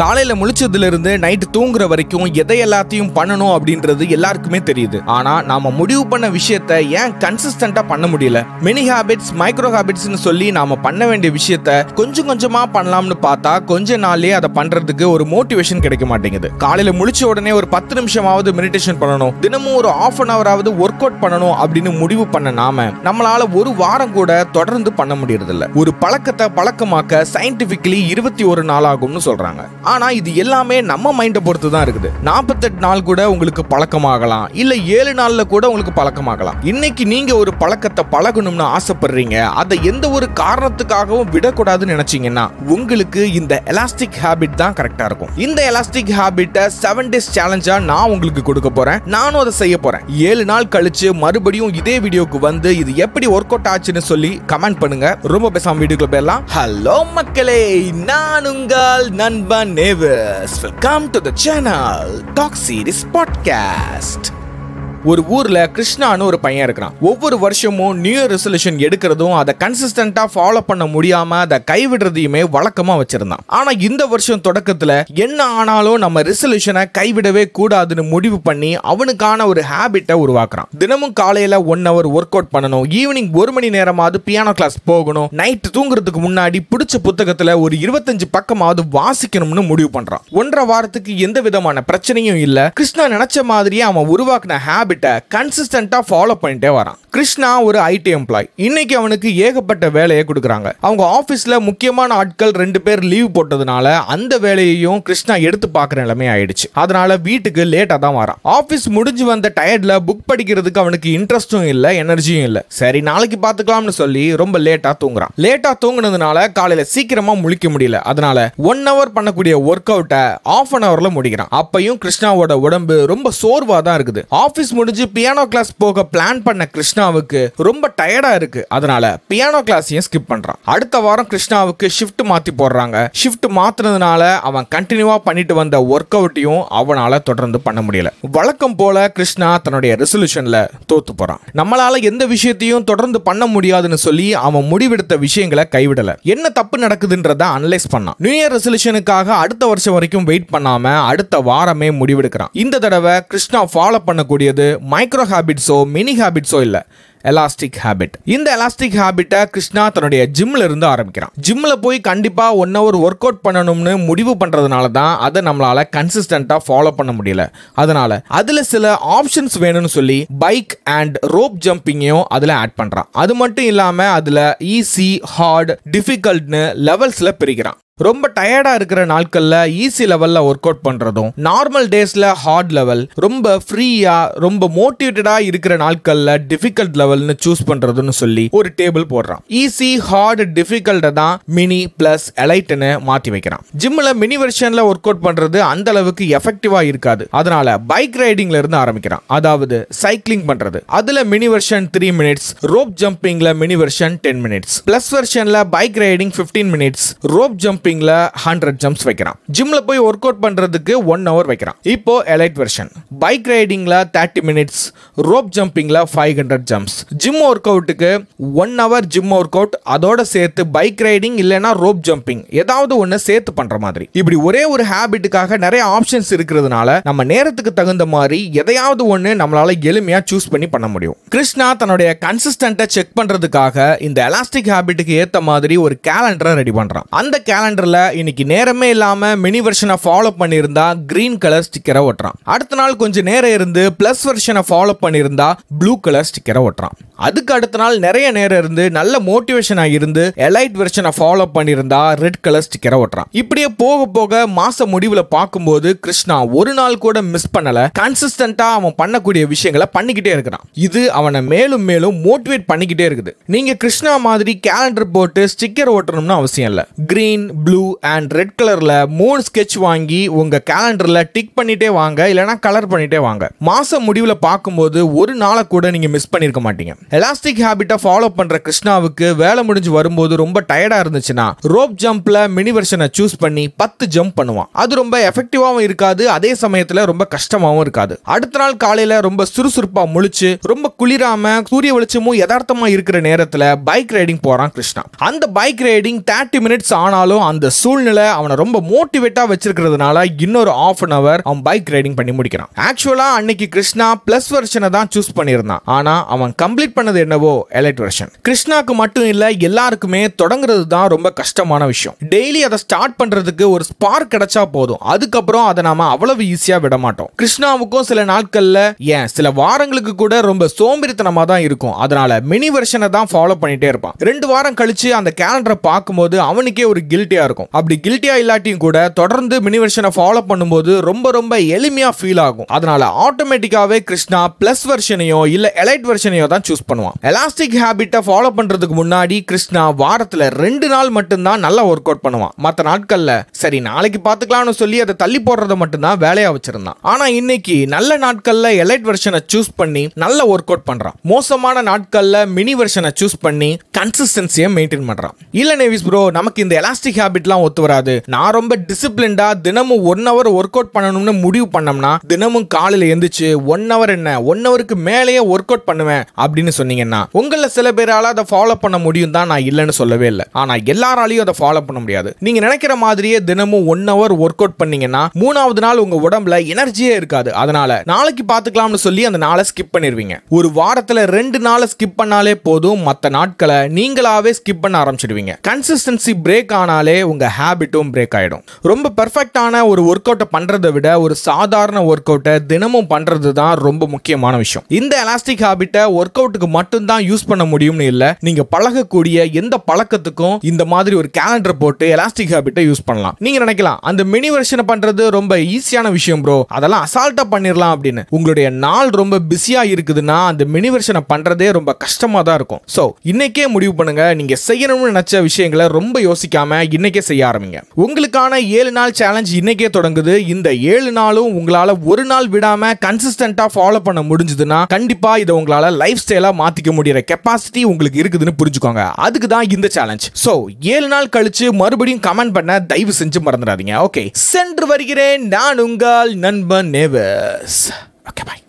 காலையில முழிச்சதுல இருந்து நைட்டு தூங்குற வரைக்கும் எதை எல்லாத்தையும் பண்ணணும் அப்படின்றது எல்லாருக்குமே தெரியுது ஆனா நாம முடிவு பண்ண விஷயத்த ஏன் கன்சிஸ்டன்டா பண்ண முடியல மினி ஹேபிட்ஸ் மைக்ரோ ஹேபிட்ஸ்னு சொல்லி நாம பண்ண வேண்டிய விஷயத்த கொஞ்சம் கொஞ்சமா பண்ணலாம்னு பார்த்தா கொஞ்ச நாள்லயே அதை பண்றதுக்கு ஒரு மோட்டிவேஷன் கிடைக்க மாட்டேங்குது காலையில முழிச்ச உடனே ஒரு பத்து நிமிஷமாவது மெடிடேஷன் பண்ணணும் தினமும் ஒரு ஆஃப் அன் அவராவது ஒர்க் அவுட் பண்ணணும் அப்படின்னு முடிவு பண்ண நாம நம்மளால ஒரு வாரம் கூட தொடர்ந்து பண்ண முடியறதில்ல ஒரு பழக்கத்தை பழக்கமாக்க சயின்டிபிக்கலி இருபத்தி ஒரு நாள் ஆகும்னு சொல்றாங்க ஆனால் இது எல்லாமே நம்ம மைண்டை பொறுத்து தான் இருக்குது நாற்பத்தெட்டு நாள் கூட உங்களுக்கு பழக்கமாகலாம் இல்லை ஏழு நாளில் கூட உங்களுக்கு பழக்கமாகலாம் இன்னைக்கு நீங்கள் ஒரு பழக்கத்தை பழகணும்னு ஆசைப்படுறீங்க அதை எந்த ஒரு காரணத்துக்காகவும் விடக்கூடாதுன்னு நினச்சிங்கன்னா உங்களுக்கு இந்த எலாஸ்டிக் ஹேபிட் தான் கரெக்டாக இருக்கும் இந்த எலாஸ்டிக் ஹேபிட்டை செவன் டேஸ் சேலஞ்சாக நான் உங்களுக்கு கொடுக்க போகிறேன் நானும் அதை செய்ய போகிறேன் ஏழு நாள் கழித்து மறுபடியும் இதே வீடியோக்கு வந்து இது எப்படி ஒர்க் அவுட் ஆச்சுன்னு சொல்லி கமெண்ட் பண்ணுங்க ரொம்ப பேசாமல் வீடியோக்குள்ள போயிடலாம் ஹலோ மக்களே நான் உங்கள் நண்பன் neighbors, welcome to the channel Talk Series Podcast. ஒரு ஊர்ல கிருஷ்ணான்னு ஒரு பையன் இருக்கிறான் ஒவ்வொரு வருஷமும் நியூ இயர் ரெசல்யூஷன் எடுக்கிறதும் அதை கன்சிஸ்டன்டா ஃபாலோ பண்ண முடியாம அதை கைவிடுறதையுமே வழக்கமா வச்சிருந்தான் ஆனா இந்த வருஷம் தொடக்கத்துல என்ன ஆனாலும் நம்ம ரெசல்யூஷனை கைவிடவே கூடாதுன்னு முடிவு பண்ணி அவனுக்கான ஒரு ஹேபிட்டை உருவாக்குறான் தினமும் காலையில ஒன் ஹவர் ஒர்க் அவுட் பண்ணணும் ஈவினிங் ஒரு மணி நேரமாவது பியானோ கிளாஸ் போகணும் நைட் தூங்குறதுக்கு முன்னாடி பிடிச்ச புத்தகத்துல ஒரு இருபத்தஞ்சு பக்கமாவது வாசிக்கணும்னு முடிவு பண்றான் ஒன்றரை வாரத்துக்கு எந்த விதமான பிரச்சனையும் இல்ல கிருஷ்ணா நினைச்ச மாதிரியே அவன் உருவாக்குன ஹேபிட் ஹேபிட்டை கன்சிஸ்டண்ட்டாக ஃபாலோ பண்ணிட்டே வரான் கிருஷ்ணா ஒரு ஐடி எம்ப்ளாய் இன்னைக்கு அவனுக்கு ஏகப்பட்ட வேலையை கொடுக்குறாங்க அவங்க ஆஃபீஸில் முக்கியமான ஆட்கள் ரெண்டு பேர் லீவ் போட்டதுனால அந்த வேலையையும் கிருஷ்ணா எடுத்து பார்க்குற நிலைமை ஆயிடுச்சு அதனால வீட்டுக்கு லேட்டாக தான் வரான் ஆஃபீஸ் முடிஞ்சு வந்த டயர்டில் புக் படிக்கிறதுக்கு அவனுக்கு இன்ட்ரெஸ்ட்டும் இல்லை எனர்ஜியும் இல்லை சரி நாளைக்கு பார்த்துக்கலாம்னு சொல்லி ரொம்ப லேட்டாக தூங்குறான் லேட்டாக தூங்கினதுனால காலையில் சீக்கிரமாக முழிக்க முடியல அதனால ஒன் ஹவர் பண்ணக்கூடிய ஒர்க் அவுட்டை ஆஃப் அன் ஹவரில் முடிக்கிறான் அப்பையும் கிருஷ்ணாவோட உடம்பு ரொம்ப சோர்வாக தான் இருக்குது ஆஃபீஸ் முடிஞ்சு பியானோ கிளாஸ் போக பிளான் பண்ண கிருஷ்ணாவுக்கு ரொம்ப டயர்டா இருக்கு அதனால பியானோ கிளாஸையும் ஸ்கிப் பண்றான் அடுத்த வாரம் கிருஷ்ணாவுக்கு ஷிஃப்ட் மாத்தி போடுறாங்க ஷிஃப்ட் மாத்தினதுனால அவன் கண்டினியூவா பண்ணிட்டு வந்த ஒர்க் அவுட்டையும் அவனால தொடர்ந்து பண்ண முடியல வழக்கம் போல கிருஷ்ணா தன்னுடைய ரெசல்யூஷன்ல தோத்து போறான் நம்மளால எந்த விஷயத்தையும் தொடர்ந்து பண்ண முடியாதுன்னு சொல்லி அவன் முடிவெடுத்த விஷயங்களை கைவிடல என்ன தப்பு நடக்குதுன்றத அனலைஸ் பண்ணான் நியூ இயர் ரெசல்யூஷனுக்காக அடுத்த வருஷம் வரைக்கும் வெயிட் பண்ணாம அடுத்த வாரமே முடிவெடுக்கிறான் இந்த தடவை கிருஷ்ணா ஃபாலோ பண்ணக்கூடியது மைக்ரோ ஹேபிட்ஸோ மினி ஹேபிட்ஸோ இல்லை எலாஸ்டிக் ஹேபிட் இந்த எலாஸ்டிக் ஹேபிட்டை கிருஷ்ணா தன்னுடைய ஜிம்ல இருந்து ஆரம்பிக்கிறான் ஜிம்ல போய் கண்டிப்பா ஒன் ஹவர் ஒர்க் அவுட் பண்ணணும்னு முடிவு பண்றதுனால தான் அதை நம்மளால கன்சிஸ்டண்டாக ஃபாலோ பண்ண முடியல அதனால அதுல சில ஆப்ஷன்ஸ் வேணும்னு சொல்லி பைக் அண்ட் ரோப் ஜம்பிங்கையும் அதுல ஆட் பண்றான் அது மட்டும் இல்லாம அதுல ஈஸி ஹார்ட் டிஃபிகல்ட்னு லெவல்ஸ்ல பிரிக்கிறான் ரொம்ப டயர்டா இருக்கிற நாட்கள்ல ஈஸி லெவல்ல ஒர்க் அவுட் பண்றதும் நார்மல் டேஸ்ல ஹார்ட் லெவல் ரொம்ப ஃப்ரீயா ரொம்ப மோட்டிவேட்டடா இருக்கிற நாட்கள்ல டிஃபிகல்ட் லெவல்னு சூஸ் பண்றதுன்னு சொல்லி ஒரு டேபிள் போடுறான் ஈஸி ஹார்டு டிஃபிகல்ட தான் மினி பிளஸ் எலைட்னு மாத்தி வைக்கிறான் ஜிம்ல மினி வெர்ஷன்ல ஒர்க் அவுட் பண்றது அந்த அளவுக்கு எஃபெக்டிவா இருக்காது அதனால பைக் ரைடிங்ல இருந்து ஆரம்பிக்கிறான் அதாவது சைக்கிளிங் பண்றது அதுல mini version three minutes rope ஜம்பிங்ல mini version ten minutes plus வெர்ஷன்ல bike riding fifteen minutes rope jump ஜம்பிங்ல ஹண்ட்ரட் ஜம்ப்ஸ் வைக்கிறான் ஜிம்ல போய் ஒர்க் அவுட் பண்றதுக்கு ஒன் ஹவர் வைக்கிறான் இப்போ எலைட் வெர்ஷன் பைக் ரைடிங்ல தேர்ட்டி மினிட்ஸ் ரோப் ஜம்பிங்ல five hundred jumps gym work அவுட்டுக்கு one hour gym work out அதோட சேர்த்து பைக் ரைடிங் இல்லைனா ரோப் ஜம்பிங் ஏதாவது ஒன்று சேர்த்து பண்ற மாதிரி இப்படி ஒரே ஒரு ஹேபிட்டுக்காக நிறைய ஆப்ஷன்ஸ் இருக்கிறதுனால நம்ம நேரத்துக்கு தகுந்த மாதிரி எதையாவது ஒன்று நம்மளால எளிமையாக சூஸ் பண்ணி பண்ண முடியும் கிருஷ்ணா தன்னுடைய கன்சிஸ்டன்ட்டை செக் பண்ணுறதுக்காக இந்த எலாஸ்டிக் ஹேபிட்டுக்கு ஏற்ற மாதிரி ஒரு கேலண்டரை ரெடி பண்ணுறான் அந்த கேலண்டர் ஸ்பெலண்டரில் இன்னைக்கு நேரமே இல்லாமல் மினி வெர்ஷனை ஃபாலோ பண்ணியிருந்தா கிரீன் கலர் ஸ்டிக்கரை ஓட்டுறான் அடுத்த நாள் கொஞ்சம் நேரம் இருந்து ப்ளஸ் வெர்ஷனை ஃபாலோ பண்ணியிருந்தா ப்ளூ கலர் ஸ்டிக்கரை ஓட்டுறான் அதுக்கு அடுத்த நாள் நிறைய நேரம் இருந்து நல்ல மோட்டிவேஷனாக இருந்து எலைட் வெர்ஷனை ஃபாலோ பண்ணியிருந்தா ரெட் கலர் ஸ்டிக்கரை ஓட்டுறான் இப்படியே போக போக மாச முடிவில் பார்க்கும்போது கிருஷ்ணா ஒரு நாள் கூட மிஸ் பண்ணலை கன்சிஸ்டண்டாக அவன் பண்ணக்கூடிய விஷயங்களை பண்ணிக்கிட்டே இருக்கிறான் இது அவனை மேலும் மேலும் மோட்டிவேட் பண்ணிக்கிட்டே இருக்குது நீங்கள் கிருஷ்ணா மாதிரி கேலண்டர் போட்டு ஸ்டிக்கர் ஓட்டணும்னு அவசியம் இல்லை கிரீன் ப்ளூ அண்ட் ரெட் கலரில் மூணு ஸ்கெட்ச் வாங்கி உங்கள் கேலண்டரில் டிக் பண்ணிகிட்டே வாங்க இல்லைனா கலர் பண்ணிகிட்டே வாங்க மாதம் முடிவில் பார்க்கும்போது ஒரு நாளை கூட நீங்கள் மிஸ் பண்ணியிருக்க மாட்டீங்க எலாஸ்டிக் ஹேபிட்டை ஃபாலோ பண்ணுற கிருஷ்ணாவுக்கு வேலை முடிஞ்சு வரும்போது ரொம்ப டயர்டாக இருந்துச்சுன்னா ரோப் ஜம்பில் மினி வெர்ஷனை சூஸ் பண்ணி பத்து ஜம்ப் பண்ணுவான் அது ரொம்ப எஃபெக்டிவாகவும் இருக்காது அதே சமயத்தில் ரொம்ப கஷ்டமாகவும் இருக்காது அடுத்த நாள் காலையில் ரொம்ப சுறுசுறுப்பாக முழிச்சு ரொம்ப குளிராம சூரிய வெளிச்சமும் யதார்த்தமாக இருக்கிற நேரத்தில் பைக் ரைடிங் போகிறான் கிருஷ்ணா அந்த பைக் ரைடிங் தேர்ட்டி மினிட்ஸ் ஆனாலும் அந்த சூழ்நிலை அவனை ரொம்ப மோட்டிவேட்டாக வச்சிருக்கிறதுனால இன்னொரு ஆஃப் அன் அவர் அவன் பைக் ரைடிங் பண்ணி முடிக்கிறான் ஆக்சுவலாக அன்னைக்கு கிருஷ்ணா ப்ளஸ் வெர்ஷனை தான் சூஸ் பண்ணியிருந்தான் ஆனால் அவன் கம்ப்ளீட் பண்ணது என்னவோ எலைட் வெர்ஷன் கிருஷ்ணாக்கு மட்டும் இல்லை எல்லாருக்குமே தொடங்குறது தான் ரொம்ப கஷ்டமான விஷயம் டெய்லி அதை ஸ்டார்ட் பண்ணுறதுக்கு ஒரு ஸ்பார்க் கிடைச்சா போதும் அதுக்கப்புறம் அதை நாம அவ்வளவு ஈஸியாக விட மாட்டோம் கிருஷ்ணாவுக்கும் சில நாட்களில் ஏன் சில வாரங்களுக்கு கூட ரொம்ப சோம்பேறித்தனமாக தான் இருக்கும் அதனால மினி வெர்ஷனை தான் ஃபாலோ பண்ணிட்டே இருப்பான் ரெண்டு வாரம் கழிச்சு அந்த கேலண்டரை பார்க்கும்போது அவனுக்கே ஒரு கில்ட்டியா கில்ட்டியாக இருக்கும் அப்படி கில்ட்டியாக இல்லாட்டியும் கூட தொடர்ந்து மினிவர்ஷனை ஃபாலோ பண்ணும்போது ரொம்ப ரொம்ப எளிமையாக ஃபீல் ஆகும் அதனால ஆட்டோமேட்டிக்காகவே கிருஷ்ணா ப்ளஸ் வெர்ஷனையோ இல்லை எலைட் வெர்ஷனையோ தான் சூஸ் பண்ணுவான் எலாஸ்டிக் ஹேபிட்டை ஃபாலோ பண்ணுறதுக்கு முன்னாடி கிருஷ்ணா வாரத்தில் ரெண்டு நாள் மட்டும்தான் நல்லா ஒர்க் அவுட் பண்ணுவான் மற்ற நாட்களில் சரி நாளைக்கு பார்த்துக்கலாம்னு சொல்லி அதை தள்ளி போடுறத மட்டும்தான் வேலையாக வச்சிருந்தான் ஆனால் இன்னைக்கு நல்ல நாட்களில் எலைட் வெர்ஷனை சூஸ் பண்ணி நல்ல ஒர்க் அவுட் பண்ணுறான் மோசமான நாட்களில் மினி வெர்ஷனை சூஸ் பண்ணி கன்சிஸ்டன்சியை மெயின்டைன் பண்ணுறான் இல்லை நேவிஸ் ப்ரோ நமக்கு இந்த எலாஸ்டிக் ஹேபிட் ஹேபிட்லாம் ஒத்து வராது நான் ரொம்ப டிசிப்ளின்டா தினமும் ஒன் ஹவர் ஒர்க் அவுட் பண்ணணும்னு முடிவு பண்ணோம்னா தினமும் காலையில் எழுந்திரிச்சு ஒன் ஹவர் என்ன ஒன் ஹவருக்கு மேலேயே ஒர்க் அவுட் பண்ணுவேன் அப்படின்னு சொன்னீங்கன்னா உங்களில் சில பேரால் அதை ஃபாலோ பண்ண முடியும் தான் நான் இல்லைன்னு சொல்லவே இல்லை ஆனால் எல்லாராலையும் அதை ஃபாலோ பண்ண முடியாது நீங்கள் நினைக்கிற மாதிரியே தினமும் ஒன் ஹவர் ஒர்க் அவுட் பண்ணீங்கன்னா மூணாவது நாள் உங்கள் உடம்புல எனர்ஜியே இருக்காது அதனால் நாளைக்கு பார்த்துக்கலாம்னு சொல்லி அந்த நாளை ஸ்கிப் பண்ணிடுவீங்க ஒரு வாரத்தில் ரெண்டு நாளை ஸ்கிப் பண்ணாலே போதும் மற்ற நாட்களை நீங்களாவே ஸ்கிப் பண்ண ஆரம்பிச்சிடுவீங்க கன்சிஸ்டன்சி பிரேக் ஆனாலே உங்கள் ஹேபிட்டும் பிரேக் ஆகிடும் ரொம்ப பர்ஃபெக்டான ஒரு ஒர்க் அவுட்டை பண்ணுறதை விட ஒரு சாதாரண ஒர்க் அவுட்டை தினமும் பண்ணுறது தான் ரொம்ப முக்கியமான விஷயம் இந்த எலாஸ்டிக் ஹேபிட்டை ஒர்க் அவுட்டுக்கு மட்டும்தான் யூஸ் பண்ண முடியும்னு இல்லை நீங்கள் பழகக்கூடிய எந்த பழக்கத்துக்கும் இந்த மாதிரி ஒரு கேலண்டர் போட்டு எலாஸ்டிக் ஹேபிட்டை யூஸ் பண்ணலாம் நீங்கள் நினைக்கலாம் அந்த மினி வெர்ஷனை பண்ணுறது ரொம்ப ஈஸியான விஷயம் ப்ரோ அதெல்லாம் அசால்ட்டாக பண்ணிடலாம் அப்படின்னு உங்களுடைய நாள் ரொம்ப பிஸியாக இருக்குதுன்னா அந்த மினி வெர்ஷனை பண்ணுறதே ரொம்ப கஷ்டமாக தான் இருக்கும் ஸோ இன்னைக்கே முடிவு பண்ணுங்கள் நீங்கள் செய்யணும்னு நினச்ச விஷயங்களை ரொம்ப யோசிக்காமல் இன்னைக்கு வேலைக்கே செய்ய ஆரம்பிங்க உங்களுக்கான ஏழு நாள் சேலஞ்ச் இன்னைக்கே தொடங்குது இந்த ஏழு நாளும் உங்களால ஒரு நாள் விடாம கன்சிஸ்டண்ட்டாக ஃபாலோ பண்ண முடிஞ்சதுன்னா கண்டிப்பா இதை உங்களால லைஃப் ஸ்டைலா மாத்திக்க முடியற கெப்பாசிட்டி உங்களுக்கு இருக்குதுன்னு புரிஞ்சுக்கோங்க அதுக்கு தான் இந்த சேலஞ்ச் சோ ஏழு நாள் கழிச்சு மறுபடியும் கமெண்ட் பண்ண தயவு செஞ்சு மறந்துடாதீங்க ஓகே சென்று வருகிறேன் நான் உங்கள் நண்பன் நேவர்ஸ் ஓகே பாய்